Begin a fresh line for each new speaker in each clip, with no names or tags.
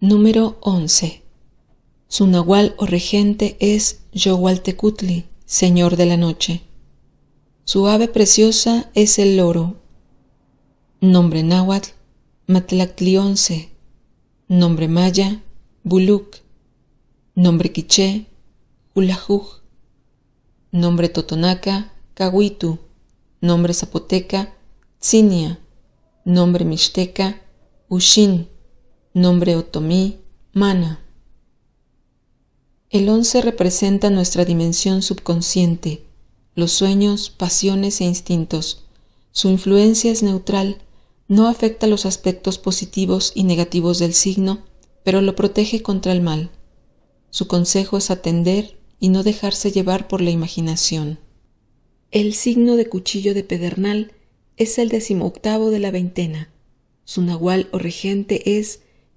Número 11. Su nahual o regente es Yowaltecutli, señor de la noche. Su ave preciosa es el loro. Nombre náhuatl, Matlactlionce. Nombre maya, Buluk. Nombre quiché, Ulajuj. Nombre totonaca, Cahuitu. Nombre zapoteca, Tzinia. Nombre mixteca, Ushin. Nombre otomí, mana. El once representa nuestra dimensión subconsciente, los sueños, pasiones e instintos. Su influencia es neutral, no afecta los aspectos positivos y negativos del signo, pero lo protege contra el mal. Su consejo es atender y no dejarse llevar por la imaginación. El signo de cuchillo de pedernal es el decimoctavo de la veintena. Su nahual o regente es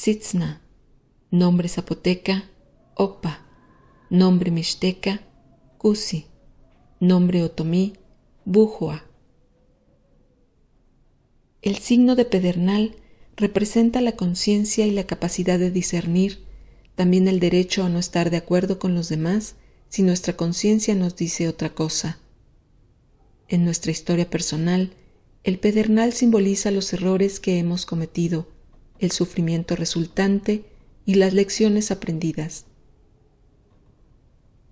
Sitzna, nombre zapoteca, Opa, nombre mixteca, Kusi, nombre otomí, Bujua. El signo de pedernal representa la conciencia y la capacidad de discernir, también el derecho a no estar de acuerdo con los demás si nuestra conciencia nos dice otra cosa. En nuestra historia personal, el pedernal simboliza los errores que hemos cometido, el sufrimiento resultante y las lecciones aprendidas.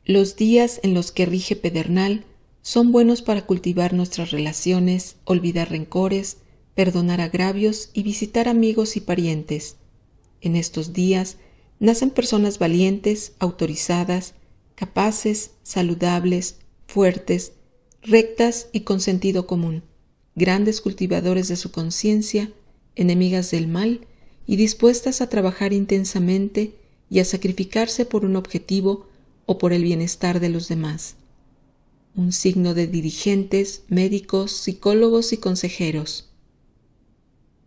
Los días en los que rige Pedernal son buenos para cultivar nuestras relaciones, olvidar rencores, perdonar agravios y visitar amigos y parientes. En estos días nacen personas valientes, autorizadas, capaces, saludables, fuertes, rectas y con sentido común, grandes cultivadores de su conciencia, enemigas del mal y dispuestas a trabajar intensamente y a sacrificarse por un objetivo o por el bienestar de los demás. Un signo de dirigentes, médicos, psicólogos y consejeros.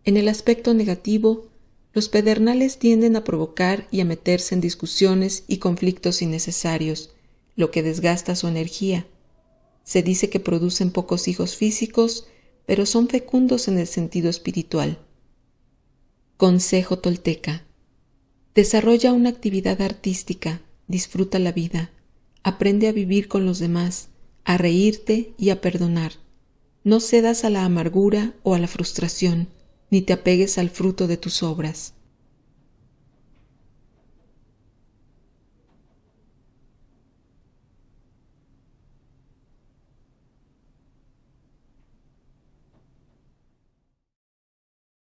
En el aspecto negativo, los pedernales tienden a provocar y a meterse en discusiones y conflictos innecesarios, lo que desgasta su energía. Se dice que producen pocos hijos físicos, pero son fecundos en el sentido espiritual. Consejo Tolteca. Desarrolla una actividad artística, disfruta la vida, aprende a vivir con los demás, a reírte y a perdonar. No cedas a la amargura o a la frustración, ni te apegues al fruto de tus obras.